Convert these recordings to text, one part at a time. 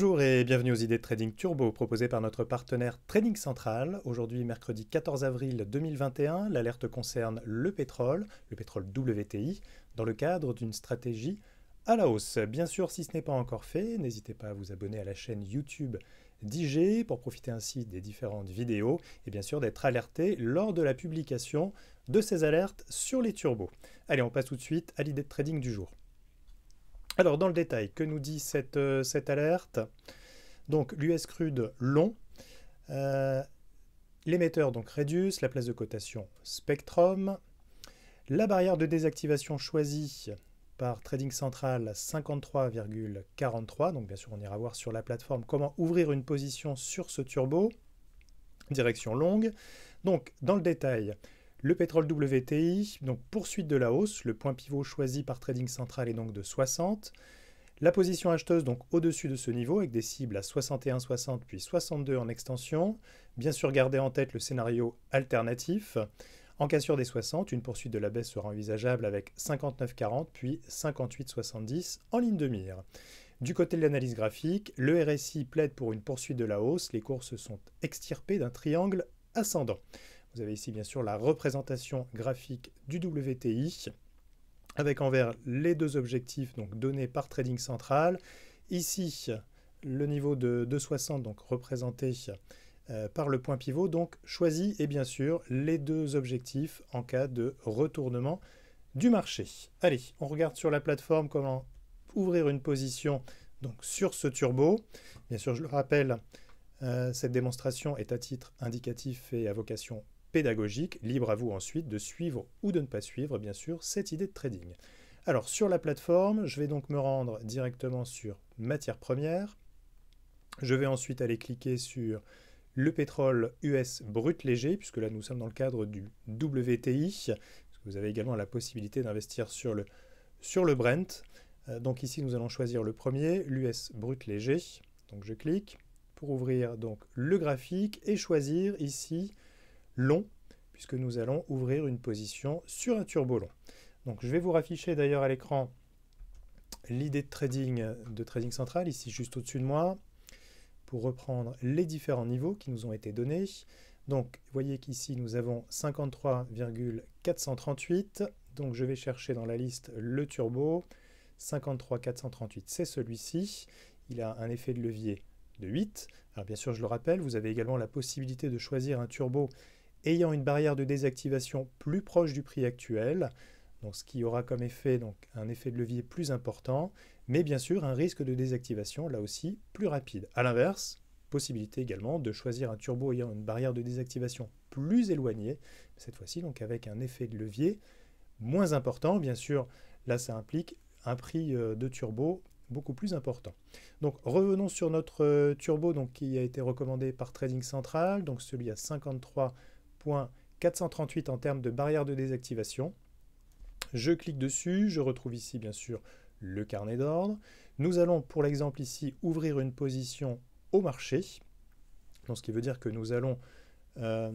Bonjour et bienvenue aux idées de Trading Turbo proposées par notre partenaire Trading Central. Aujourd'hui, mercredi 14 avril 2021, l'alerte concerne le pétrole, le pétrole WTI, dans le cadre d'une stratégie à la hausse. Bien sûr, si ce n'est pas encore fait, n'hésitez pas à vous abonner à la chaîne YouTube d'IG pour profiter ainsi des différentes vidéos et bien sûr d'être alerté lors de la publication de ces alertes sur les turbos. Allez, on passe tout de suite à l'idée de trading du jour. Alors, dans le détail, que nous dit cette, euh, alerte Donc, l'US crude long. Euh, l'émetteur, donc Reduce, la place de cotation Spectrum. La barrière de désactivation choisie par Trading Central 53,43. Donc, bien sûr, on ira voir sur la plateforme comment ouvrir une position sur ce turbo. Direction longue. Donc, dans le détail, le pétrole WTI, donc poursuite de la hausse, le point pivot choisi par Trading Central est donc de 60. La position acheteuse donc au-dessus de ce niveau avec des cibles à 61,60 puis 62 en extension. Bien sûr gardez en tête le scénario alternatif. En cassure des 60, une poursuite de la baisse sera envisageable avec 59,40 puis 58,70 en ligne de mire. Du côté de l'analyse graphique, le RSI plaide pour une poursuite de la hausse, les cours se sont extirpées d'un triangle ascendant. Vous avez ici bien sûr la représentation graphique du WTI avec en vert les deux objectifs donc donnés par Trading Central. Ici, le niveau de 2,60 donc représenté euh, par le point pivot donc choisi et bien sûr les deux objectifs en cas de retournement du marché. Allez, on regarde sur la plateforme comment ouvrir une position donc sur ce turbo. Bien sûr, je le rappelle, euh, cette démonstration est à titre indicatif et à vocation pédagogique. Libre à vous ensuite de suivre ou de ne pas suivre, bien sûr, cette idée de trading. Alors, sur la plateforme, je vais donc me rendre directement sur matières premières. Je vais ensuite aller cliquer sur le pétrole US brut léger, puisque là nous sommes dans le cadre du WTI, vous avez également la possibilité d'investir sur le, sur le Brent. Euh, donc ici nous allons choisir le premier, l'US brut léger. Donc je clique pour ouvrir donc le graphique et choisir ici long, puisque nous allons ouvrir une position sur un turbo long. Donc je vais vous rafficher d'ailleurs à l'écran l'idée de trading de Trading Central, ici juste au-dessus de moi, pour reprendre les différents niveaux qui nous ont été donnés. Donc vous voyez qu'ici nous avons 53,438, donc je vais chercher dans la liste le turbo, 53,438 c'est celui-ci, il a un effet de levier de 8. Alors bien sûr, je le rappelle, vous avez également la possibilité de choisir un turbo ayant une barrière de désactivation plus proche du prix actuel, donc ce qui aura comme effet donc, un effet de levier plus important, mais bien sûr un risque de désactivation là aussi plus rapide. A l'inverse, possibilité également de choisir un turbo ayant une barrière de désactivation plus éloignée, cette fois-ci donc avec un effet de levier moins important, bien sûr là ça implique un prix euh, de turbo beaucoup plus important. Donc revenons sur notre euh, turbo donc, qui a été recommandé par Trading Central, donc celui à 53 438 en termes de barrière de désactivation. Je clique dessus, je retrouve ici bien sûr le carnet d'ordre. Nous allons pour l'exemple ici ouvrir une position au marché, donc ce qui veut dire que nous allons euh,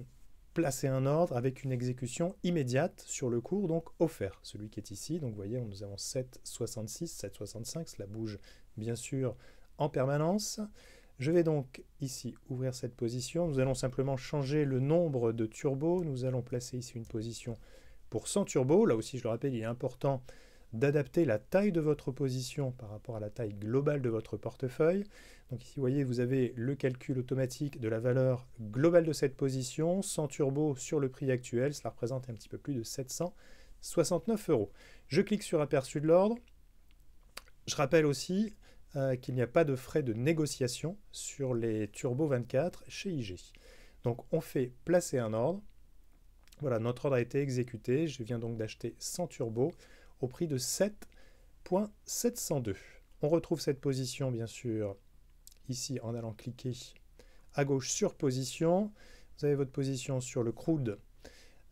placer un ordre avec une exécution immédiate sur le cours donc offert, celui qui est ici. Donc vous voyez, nous avons 7,66, 7,65, cela bouge bien sûr en permanence. Je vais donc ici ouvrir cette position. Nous allons simplement changer le nombre de turbos. Nous allons placer ici une position pour 100 turbos. Là aussi, je le rappelle, il est important d'adapter la taille de votre position par rapport à la taille globale de votre portefeuille. Donc ici, vous voyez, vous avez le calcul automatique de la valeur globale de cette position. 100 turbos sur le prix actuel, cela représente un petit peu plus de 769 euros. Je clique sur aperçu de l'ordre. Je rappelle aussi euh, qu'il n'y a pas de frais de négociation sur les Turbo 24 chez IG. Donc on fait placer un ordre. Voilà, notre ordre a été exécuté. Je viens donc d'acheter 100 turbo au prix de 7.702. On retrouve cette position, bien sûr, ici en allant cliquer à gauche sur position. Vous avez votre position sur le crude,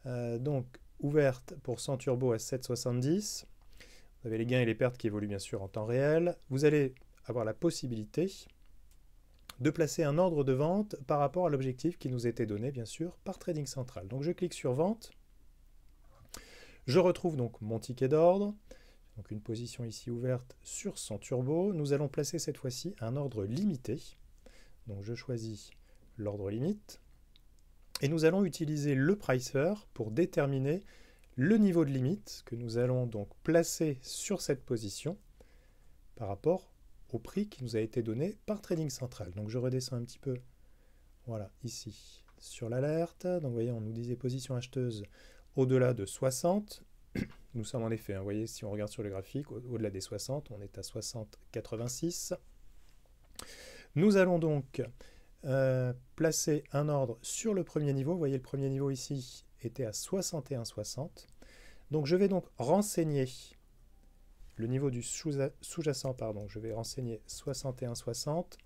euh, donc ouverte pour 100 turbo à 7,70. Vous avez les gains et les pertes qui évoluent bien sûr en temps réel. Vous allez avoir la possibilité de placer un ordre de vente par rapport à l'objectif qui nous était donné, bien sûr, par Trading Central. Donc je clique sur Vente. Je retrouve donc mon ticket d'ordre, donc une position ici ouverte sur son turbo. Nous allons placer cette fois-ci un ordre limité. Donc je choisis l'ordre limite. Et nous allons utiliser le pricer pour déterminer le niveau de limite que nous allons donc placer sur cette position par rapport prix qui nous a été donné par Trading Central. Donc je redescends un petit peu, voilà, ici, sur l'alerte. Donc voyez, on nous disait position acheteuse au-delà de 60. Nous sommes en effet, hein, vous voyez, si on regarde sur le graphique, au-delà des 60, on est à 60 86 Nous allons donc euh, placer un ordre sur le premier niveau. voyez, le premier niveau ici était à 61 60 Donc je vais donc renseigner le niveau du sous-jacent, pardon, je vais renseigner 61,60,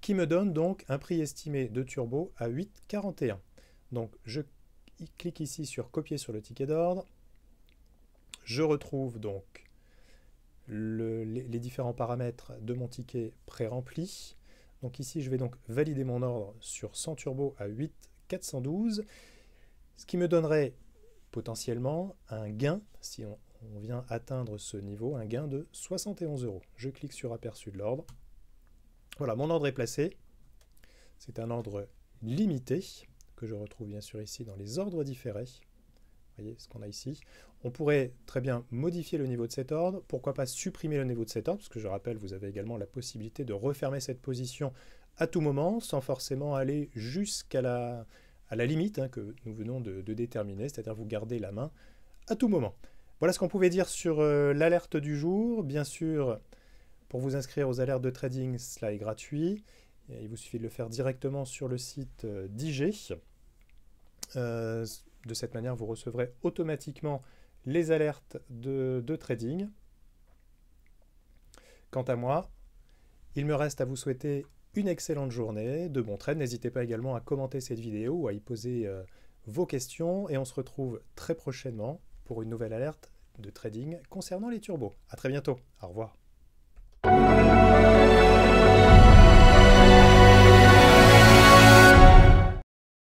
qui me donne donc un prix estimé de turbo à 8,41. Donc je clique ici sur copier sur le ticket d'ordre, je retrouve donc les, différents paramètres de mon ticket pré-rempli. Donc ici, je vais donc valider mon ordre sur 100 turbo à 8,412, ce qui me donnerait potentiellement un gain, si on on vient atteindre ce niveau, un gain de 71 euros. Je clique sur aperçu de l'ordre. Voilà, mon ordre est placé. C'est un ordre limité que je retrouve bien sûr ici dans les ordres différés. Vous voyez ce qu'on a ici. On pourrait très bien modifier le niveau de cet ordre. Pourquoi pas supprimer le niveau de cet ordre Parce que je rappelle, vous avez également la possibilité de refermer cette position à tout moment sans forcément aller jusqu'à la, à la limite hein, que nous venons de, de déterminer, c'est-à-dire vous gardez la main à tout moment. Voilà ce qu'on pouvait dire sur euh, l'alerte du jour. Bien sûr, pour vous inscrire aux alertes de trading, cela est gratuit. il vous suffit de le faire directement sur le site euh, d'IG. Euh, de cette manière, vous recevrez automatiquement les alertes de, de trading. Quant à moi, il me reste à vous souhaiter une excellente journée, de bons trades. N'hésitez pas également à commenter cette vidéo ou à y poser vos questions. Et on se retrouve très prochainement pour une nouvelle alerte de trading concernant les turbos. À très bientôt. Au revoir.